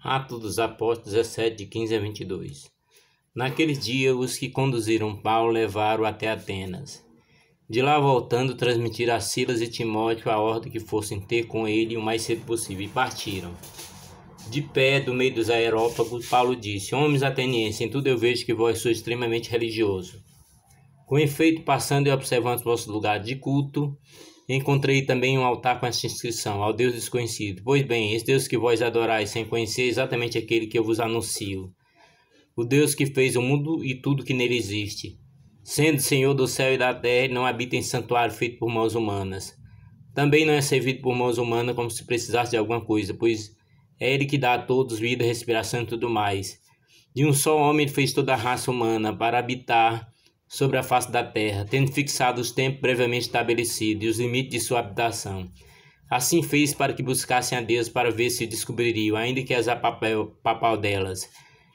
Atos dos Apóstolos 17, de 15 a 22. Naquele dia, os que conduziram Paulo levaram até Atenas. De lá voltando, transmitiram a Silas e Timóteo a ordem que fossem ter com ele o mais cedo possível, e partiram. De pé, do meio dos aerópagos, Paulo disse: Homens atenienses, em tudo eu vejo que vós sois extremamente religioso. Com efeito, passando e observando os vossos lugares de culto, encontrei também um altar com essa inscrição, ao Deus desconhecido. Pois bem, esse Deus que vós adorais sem conhecer é exatamente aquele que eu vos anuncio. O Deus que fez o mundo e tudo que nele existe. Sendo Senhor do céu e da terra, não habita em santuário feito por mãos humanas. Também não é servido por mãos humanas como se precisasse de alguma coisa, pois é Ele que dá a todos vida, respiração e tudo mais. De um só homem ele fez toda a raça humana para habitar sobre a face da terra, tendo fixado os tempos previamente estabelecidos e os limites de sua habitação. Assim fez para que buscassem a Deus para ver se descobririam, ainda que as a papel, papal delas.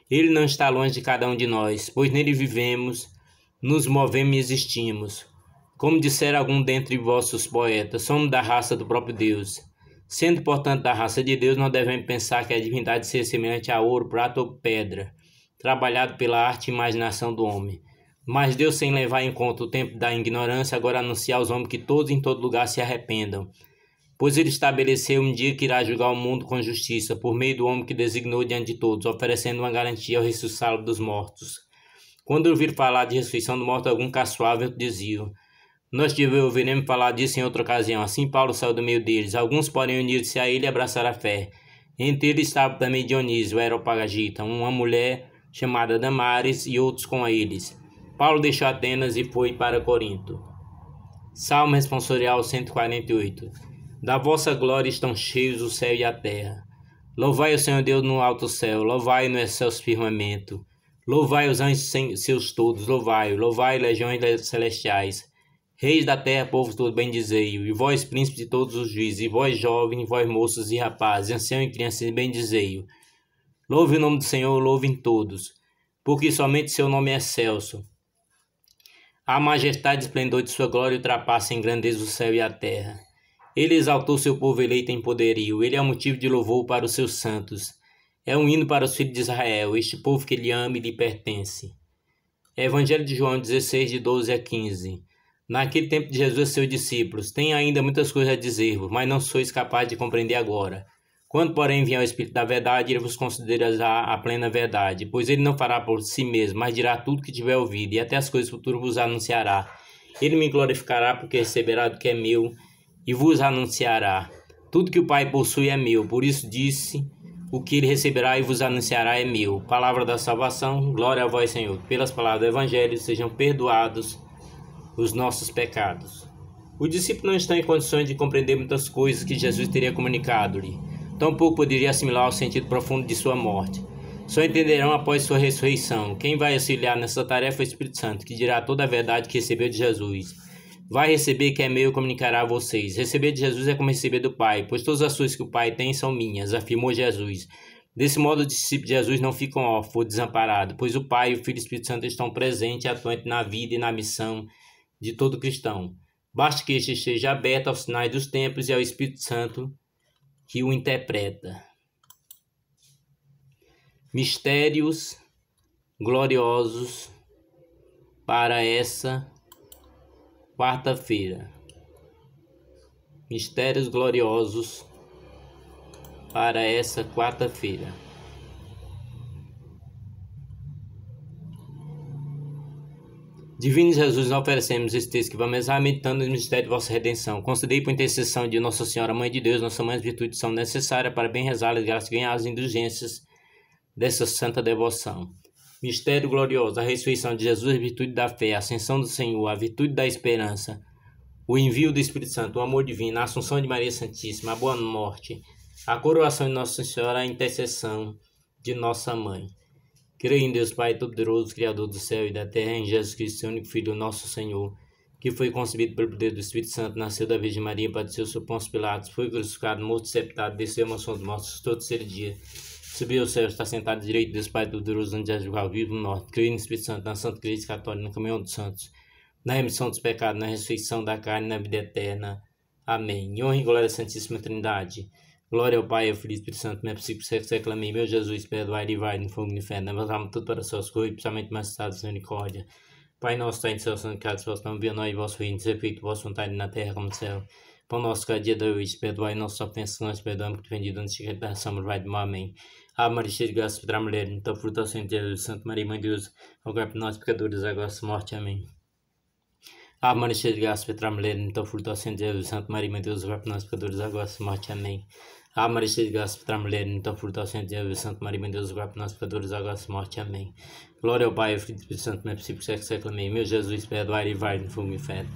Ele não está longe de cada um de nós, pois nele vivemos, nos movemos e existimos. Como disseram algum dentre vossos poetas, somos da raça do próprio Deus. Sendo, portanto, da raça de Deus, não devemos pensar que a divindade seja semelhante a ouro, prata ou pedra, trabalhado pela arte e imaginação do homem mas Deus, sem levar em conta o tempo da ignorância, agora anuncia aos homens que todos em todo lugar se arrependam. Pois ele estabeleceu um dia que irá julgar o mundo com justiça, por meio do homem que designou diante de todos, oferecendo uma garantia ao ressuscitá-lo dos mortos. Quando ouvir falar de ressurreição do morto, algum caçoável dizia: Nós ouviremos falar disso em outra ocasião. Assim Paulo saiu do meio deles. Alguns, porém, uniram-se a ele e abraçaram a fé. Entre eles estava também Dionísio, Aeropagagita, uma mulher chamada Damares e outros com eles. Paulo deixou Atenas e foi para Corinto. Salmo responsorial 148. Da vossa glória estão cheios o céu e a terra. Louvai o Senhor Deus no alto céu, louvai no excelso firmamento. Louvai os anjos seus todos, louvai, louvai legiões celestiais. Reis da terra, povos todos, bendizei-o. E vós, príncipes de todos os juízes, e vós, jovens, e vós, moços e rapazes, anciãos e crianças, bendizei-o. Louve o nome do Senhor, louve em todos, porque somente seu nome é excelso. A majestade e esplendor de sua glória ultrapassa em grandeza o céu e a terra. Ele exaltou seu povo eleito em poderio. Ele é motivo de louvor para os seus santos. É um hino para os filhos de Israel, este povo que ele ama e lhe pertence. Evangelho de João 16, de 12 a 15. Naquele tempo de Jesus, seus discípulos, tem ainda muitas coisas a dizer-vos, mas não sois capazes de compreender agora. Quando, porém, vier o Espírito da verdade, ele vos considerará a plena verdade, pois ele não fará por si mesmo, mas dirá tudo que tiver ouvido, e até as coisas futuras vos anunciará. Ele me glorificará, porque receberá do que é meu, e vos anunciará. Tudo que o Pai possui é meu, por isso disse o que ele receberá e vos anunciará é meu. Palavra da salvação, glória a vós, Senhor. Pelas palavras do Evangelho sejam perdoados os nossos pecados. O discípulo não está em condições de compreender muitas coisas que Jesus teria comunicado-lhe tampouco poderia assimilar o sentido profundo de sua morte. Só entenderão após sua ressurreição. Quem vai auxiliar nessa tarefa é o Espírito Santo, que dirá toda a verdade que recebeu de Jesus. Vai receber que é meu comunicará a vocês. Receber de Jesus é como receber do Pai, pois todas as coisas que o Pai tem são minhas, afirmou Jesus. Desse modo, os discípulos de Jesus não ficam órfãos ou desamparados, pois o Pai, e o Filho e o Espírito Santo estão presentes e atuantes na vida e na missão de todo cristão. Basta que este esteja aberto aos sinais dos tempos e ao Espírito Santo que o interpreta. Mistérios gloriosos para essa quarta-feira. Mistérios gloriosos para essa quarta-feira. Divino Jesus, nós oferecemos este texto que vamos rezar, meditando no mistério de vossa redenção. Concedei por intercessão de Nossa Senhora, Mãe de Deus, nossa mãe, as virtudes são necessárias para bem rezar as graças, ganhar as indulgências dessa santa devoção. Mistério glorioso, a ressurreição de Jesus, a virtude da fé, a ascensão do Senhor, a virtude da esperança, o envio do Espírito Santo, o amor divino, a assunção de Maria Santíssima, a boa morte, a coroação de Nossa Senhora, a intercessão de Nossa Mãe. Creio em Deus Pai Todo-Poderoso, Criador do céu e da terra, em Jesus Cristo, seu único Filho, nosso Senhor, que foi concebido pelo poder do Espírito Santo, nasceu da Virgem Maria, padeceu sob Pôncio Pilatos, foi crucificado, morto, sepultado, desceu a mansão dos mortos, todo terceiro dia. Subiu ao céu, está sentado à direita de Deus Pai Todo-Poderoso, onde já julgar vivo no norte. Creio no Espírito Santo, na Santa Igreja Católica, no caminhão dos santos, na remissão dos pecados, na ressurreição da carne, na vida eterna. Amém. Em honra e glória da Santíssima Trindade. Glória ao Pai, ao Filho e ao Espírito Santo, não é possível que se reclame meu Jesus, perdoai, vai. no fogo de inferno, avançar-me tudo para o seu socorro principalmente mais estados Senhor Nicódia. Pai nosso, tem de ser santificado o vosso nome, venha nós e vosso reino, seja feito vosso vontade na terra como no céu. Pão nosso cada dia hoje, perdoai nossas ofensas, nós perdoamos que defendido antes de tentação, mas vai de mal, amém. Ave ah, Maria, cheia de graça, pedra mulher, então fruto ao Jesus, Santo Maria, Mãe de Deus, rogai por nós pecadores, agora e morte, amém. Ave ah, Maria, cheia de graça, pedra mulher, então fruto ao Jesus, Santo Maria, Mãe de Deus, rogai por nós pecadores, agora e morte, amém. A ah, Maria de Graça, para a mulher, muita então fruta ao de Deus, Santo Maria, meu Deus, o para nós pecadores, agora e morte. Amém. Glória ao Pai, ao Filho e Espírito Santo, meu é possível que Amém. Meu Jesus, perdoai e vai no fogo inferno.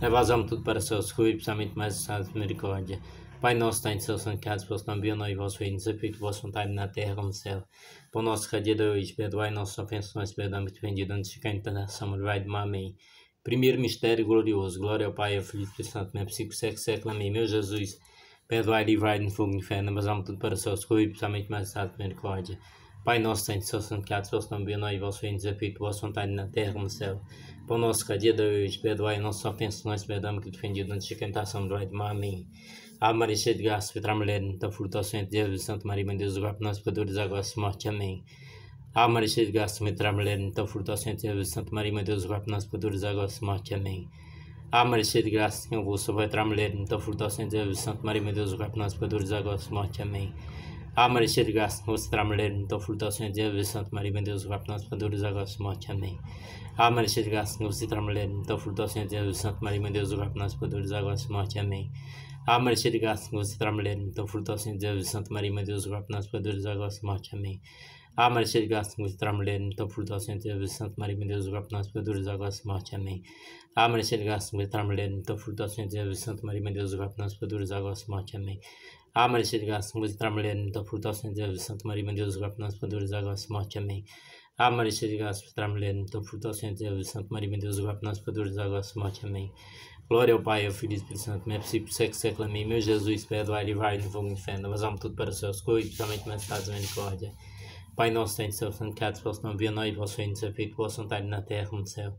Levazamos tudo para céus, e principalmente mais santo misericórdia. Pai nosso, está em céu, santificado, vosso nome, venha nós vosso reino, seja feito vossa vontade na terra como no céu. Pão nosso cada hoje, perdoai nossas ofensas, perdoamos que vendido, antes ficar em tentação, mas vai do amém. Primeiro mistério glorioso, glória ao Pai, ao Filho e Santo Espírito Santo, não é possível que Amém. Meu Jesus, Perdoai, livrai-nos do fogo do inferno, mas amo tudo é? para o seu escuro e principalmente mais santo misericórdia. Pai nosso, Santo, seu santificado, seu nome, venha nós, vosso reino, desafio, vossa vontade na terra no céu. Pão nosso cada dia de hoje, perdoai nossas ofensas, nós perdoamos que defendido antes de tentação do mal. Amém. Ave Maria, cheia de graça, filtra mulher, então fruto ao Santo Deus, Santo Maria, mãe Deus, lugar para nós pecadores, agora e morte. Amém. Ave Maria, cheia de graça, filtra mulher, então fruto ao Santo Deus, Santo Maria, mãe Deus, lugar para nós pecadores, agora e morte. Amém. Há merecer de graça, Senhor, vou sobre a mulher, muito então fruto ao Senhor, Santa Maria, meu Deus, o Pai, nós pecadores, agora e morte. Amém. Há merecer de graça, Senhor, será mulher, muito então fruto ao Senhor, Maria, meu Deus, o Pai, nós pecadores, agora e morte. Amém. Há merecer de graça, Senhor, será mulher, muito então fruto ao Senhor, Maria, meu Deus, o Pai, nós pecadores, agora e morte. Amém. Há merecer de graça, Senhor, será mulher, muito fruto ao Senhor, Maria, meu Deus, o Pai, nós pecadores, agora morte. Amém. A Maria de Graça, Senhor, terá mulher, então por do Senhor, teve Santo Maria, meu Deus, o Papa, nós pecadores, agora e morte. Amém. A Maria de Graça, Senhor, terá mulher, então por do Senhor, teve Santo Maria, meu Deus, o Papa, nós pecadores, agora e morte. Amém. A Maria de Graça, Senhor, terá mulher, então por do Senhor, teve Santo Maria, meu Deus, o Papa, nós pecadores, agora e morte. Amém. A Maria de Graça, Senhor, terá mulher, então por do Senhor, teve Santo Maria, meu Deus, o Papa, nós pecadores, agora e morte. Amém. Glória ao Pai, ao Filho e Espírito Santo, meu princípio, sexo, seclamei, meu Jesus, perdoai, livrai, no fogo do inferno, mas amo tudo para o seu escolho, principalmente na cidade da misericórdia. Pai nosso tem de céu, santificado vosso nome, venha nós vosso reino, seja feito vosso vontade na terra como no céu.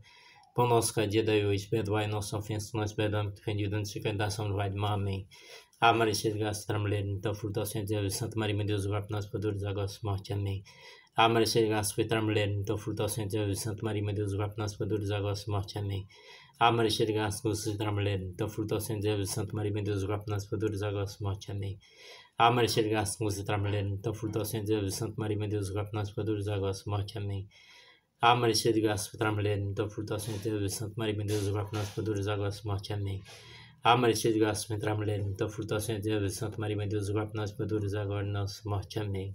Pão nosso cada dia dai hoje, perdoai nossas ofensas, nós perdoamos que ofendido, antes de tentação, vai de mal. Amém. Ah, Maria, cheia de graça, será mulher, então fruto ao Senhor, Deus, Santa Maria, meu Deus, o para nós, pecadores, agora e morte. Amém. Ah, Maria, cheia de graça, foi a mulher, então fruto ao Senhor, Deus, Santa Maria, meu Deus, o para nós, pecadores, agora e morte. Amém. Ah, Maria, cheia de graça, doce de mulher, então fruto ao Senhor, Deus, Santa Maria, meu Deus, o para nós, pecadores, agora e morte. Amém. Há de gás, gasto com os atramelhantes, então furtou sem Deus, Santo Maria, meu Deus, o rap nas pecadores, agora se morte, amém. Há mais de gás, com os atramelhantes, então furtou sem Deus, Santo Maria, meu Deus, o rap nas pecadores, agora se morte, amém. Há mais de gás, com os atramelhantes, então furtou sem Deus, Santo Maria, meu Deus, o rap nas pecadores, agora se morte, amém.